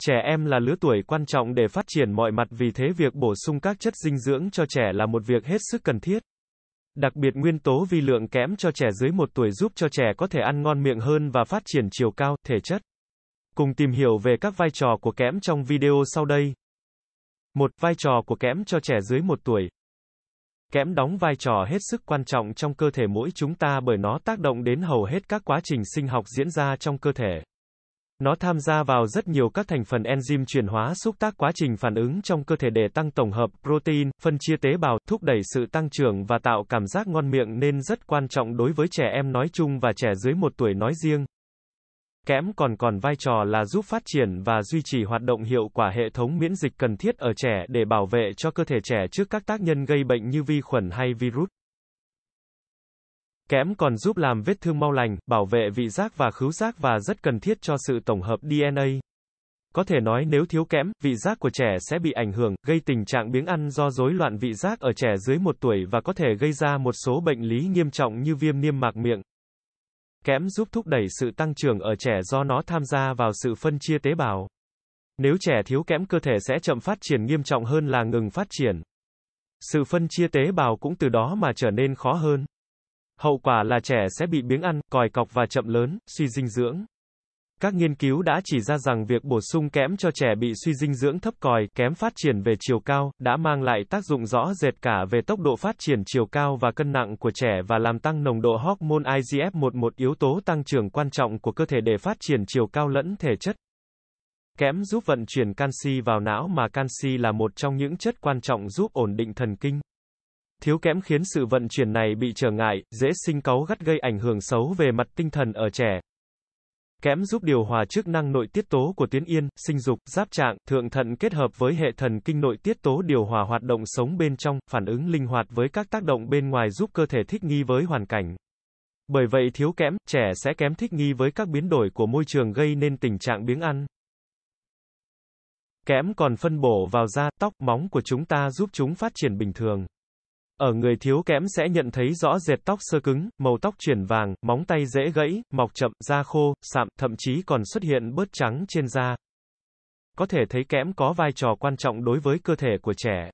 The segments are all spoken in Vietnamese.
Trẻ em là lứa tuổi quan trọng để phát triển mọi mặt vì thế việc bổ sung các chất dinh dưỡng cho trẻ là một việc hết sức cần thiết. Đặc biệt nguyên tố vi lượng kẽm cho trẻ dưới một tuổi giúp cho trẻ có thể ăn ngon miệng hơn và phát triển chiều cao, thể chất. Cùng tìm hiểu về các vai trò của kẽm trong video sau đây. Một Vai trò của kẽm cho trẻ dưới một tuổi. Kẽm đóng vai trò hết sức quan trọng trong cơ thể mỗi chúng ta bởi nó tác động đến hầu hết các quá trình sinh học diễn ra trong cơ thể. Nó tham gia vào rất nhiều các thành phần enzyme chuyển hóa xúc tác quá trình phản ứng trong cơ thể để tăng tổng hợp protein, phân chia tế bào, thúc đẩy sự tăng trưởng và tạo cảm giác ngon miệng nên rất quan trọng đối với trẻ em nói chung và trẻ dưới một tuổi nói riêng kẽm còn còn vai trò là giúp phát triển và duy trì hoạt động hiệu quả hệ thống miễn dịch cần thiết ở trẻ để bảo vệ cho cơ thể trẻ trước các tác nhân gây bệnh như vi khuẩn hay virus. Kẽm còn giúp làm vết thương mau lành, bảo vệ vị giác và khứu giác và rất cần thiết cho sự tổng hợp DNA. Có thể nói nếu thiếu kẽm, vị giác của trẻ sẽ bị ảnh hưởng, gây tình trạng biếng ăn do rối loạn vị giác ở trẻ dưới một tuổi và có thể gây ra một số bệnh lý nghiêm trọng như viêm niêm mạc miệng, Kẽm giúp thúc đẩy sự tăng trưởng ở trẻ do nó tham gia vào sự phân chia tế bào. Nếu trẻ thiếu kẽm cơ thể sẽ chậm phát triển nghiêm trọng hơn là ngừng phát triển. Sự phân chia tế bào cũng từ đó mà trở nên khó hơn. Hậu quả là trẻ sẽ bị biếng ăn, còi cọc và chậm lớn, suy dinh dưỡng. Các nghiên cứu đã chỉ ra rằng việc bổ sung kẽm cho trẻ bị suy dinh dưỡng thấp còi, kém phát triển về chiều cao, đã mang lại tác dụng rõ rệt cả về tốc độ phát triển chiều cao và cân nặng của trẻ và làm tăng nồng độ hormone IGF-1, một yếu tố tăng trưởng quan trọng của cơ thể để phát triển chiều cao lẫn thể chất. Kẽm giúp vận chuyển canxi vào não mà canxi là một trong những chất quan trọng giúp ổn định thần kinh. Thiếu kẽm khiến sự vận chuyển này bị trở ngại, dễ sinh cáu gắt gây ảnh hưởng xấu về mặt tinh thần ở trẻ, kẽm giúp điều hòa chức năng nội tiết tố của tuyến yên, sinh dục, giáp trạng, thượng thận kết hợp với hệ thần kinh nội tiết tố điều hòa hoạt động sống bên trong, phản ứng linh hoạt với các tác động bên ngoài giúp cơ thể thích nghi với hoàn cảnh. Bởi vậy thiếu kẽm, trẻ sẽ kém thích nghi với các biến đổi của môi trường gây nên tình trạng biếng ăn. Kẽm còn phân bổ vào da, tóc, móng của chúng ta giúp chúng phát triển bình thường. Ở người thiếu kẽm sẽ nhận thấy rõ rệt tóc sơ cứng, màu tóc chuyển vàng, móng tay dễ gãy, mọc chậm, da khô, sạm, thậm chí còn xuất hiện bớt trắng trên da. Có thể thấy kẽm có vai trò quan trọng đối với cơ thể của trẻ.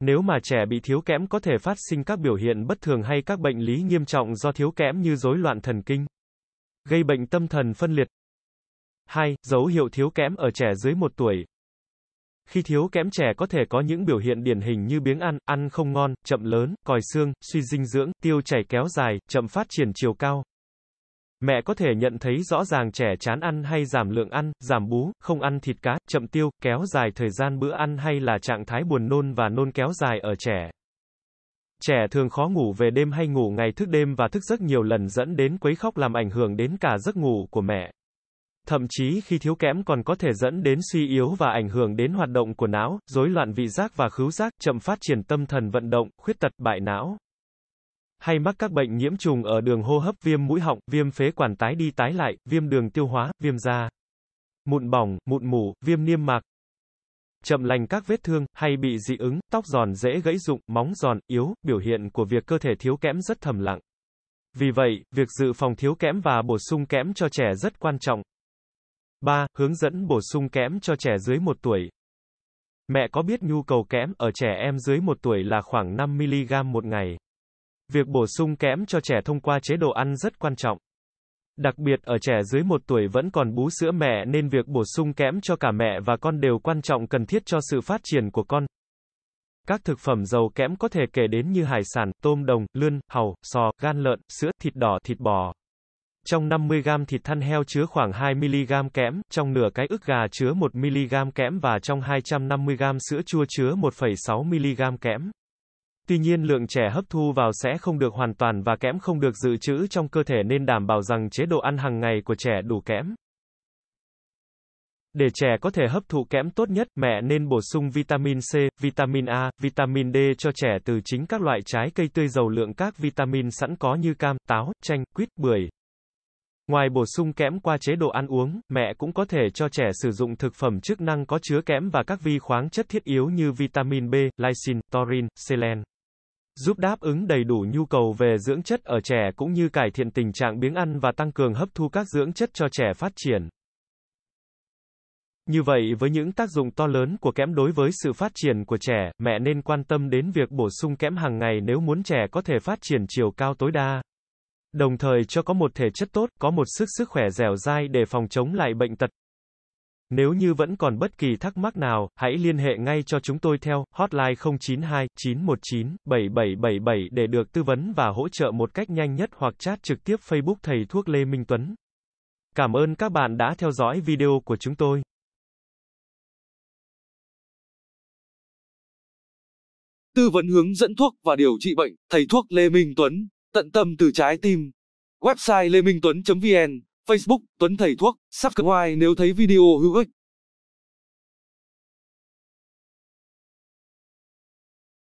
Nếu mà trẻ bị thiếu kẽm có thể phát sinh các biểu hiện bất thường hay các bệnh lý nghiêm trọng do thiếu kẽm như rối loạn thần kinh, gây bệnh tâm thần phân liệt. 2. Dấu hiệu thiếu kẽm ở trẻ dưới 1 tuổi, khi thiếu kẽm trẻ có thể có những biểu hiện điển hình như biếng ăn, ăn không ngon, chậm lớn, còi xương, suy dinh dưỡng, tiêu chảy kéo dài, chậm phát triển chiều cao. Mẹ có thể nhận thấy rõ ràng trẻ chán ăn hay giảm lượng ăn, giảm bú, không ăn thịt cá, chậm tiêu, kéo dài thời gian bữa ăn hay là trạng thái buồn nôn và nôn kéo dài ở trẻ. Trẻ thường khó ngủ về đêm hay ngủ ngày thức đêm và thức giấc nhiều lần dẫn đến quấy khóc làm ảnh hưởng đến cả giấc ngủ của mẹ. Thậm chí khi thiếu kẽm còn có thể dẫn đến suy yếu và ảnh hưởng đến hoạt động của não, rối loạn vị giác và khứu giác, chậm phát triển tâm thần vận động, khuyết tật bại não. Hay mắc các bệnh nhiễm trùng ở đường hô hấp, viêm mũi họng, viêm phế quản tái đi tái lại, viêm đường tiêu hóa, viêm da, mụn bỏng, mụn mủ, viêm niêm mạc, chậm lành các vết thương, hay bị dị ứng, tóc giòn dễ gãy rụng, móng giòn, yếu, biểu hiện của việc cơ thể thiếu kẽm rất thầm lặng. Vì vậy, việc dự phòng thiếu kẽm và bổ sung kẽm cho trẻ rất quan trọng. 3. Hướng dẫn bổ sung kẽm cho trẻ dưới 1 tuổi. Mẹ có biết nhu cầu kẽm ở trẻ em dưới 1 tuổi là khoảng 5mg một ngày. Việc bổ sung kẽm cho trẻ thông qua chế độ ăn rất quan trọng. Đặc biệt ở trẻ dưới 1 tuổi vẫn còn bú sữa mẹ nên việc bổ sung kẽm cho cả mẹ và con đều quan trọng cần thiết cho sự phát triển của con. Các thực phẩm giàu kẽm có thể kể đến như hải sản, tôm đồng, lươn, hàu, sò, gan lợn, sữa, thịt đỏ, thịt bò trong 50 gram thịt thăn heo chứa khoảng 2mg kẽm, trong nửa cái ức gà chứa 1mg kẽm và trong 250 gram sữa chua chứa 1,6mg kẽm. Tuy nhiên lượng trẻ hấp thu vào sẽ không được hoàn toàn và kẽm không được dự trữ trong cơ thể nên đảm bảo rằng chế độ ăn hàng ngày của trẻ đủ kẽm. Để trẻ có thể hấp thụ kẽm tốt nhất, mẹ nên bổ sung vitamin C, vitamin A, vitamin D cho trẻ từ chính các loại trái cây tươi giàu lượng các vitamin sẵn có như cam, táo, chanh, quýt, bưởi, Ngoài bổ sung kẽm qua chế độ ăn uống, mẹ cũng có thể cho trẻ sử dụng thực phẩm chức năng có chứa kẽm và các vi khoáng chất thiết yếu như vitamin B, lysine, taurin, selen. Giúp đáp ứng đầy đủ nhu cầu về dưỡng chất ở trẻ cũng như cải thiện tình trạng biếng ăn và tăng cường hấp thu các dưỡng chất cho trẻ phát triển. Như vậy với những tác dụng to lớn của kẽm đối với sự phát triển của trẻ, mẹ nên quan tâm đến việc bổ sung kẽm hàng ngày nếu muốn trẻ có thể phát triển chiều cao tối đa. Đồng thời cho có một thể chất tốt, có một sức sức khỏe dẻo dai để phòng chống lại bệnh tật. Nếu như vẫn còn bất kỳ thắc mắc nào, hãy liên hệ ngay cho chúng tôi theo hotline 092 919 7777 để được tư vấn và hỗ trợ một cách nhanh nhất hoặc chat trực tiếp Facebook thầy thuốc Lê Minh Tuấn. Cảm ơn các bạn đã theo dõi video của chúng tôi. Tư vấn hướng dẫn thuốc và điều trị bệnh, thầy thuốc Lê Minh Tuấn tận tâm từ trái tim. Website lê minh tuấn vn, Facebook Tuấn Thầy Thuốc, subscribe nếu thấy video hữu ích.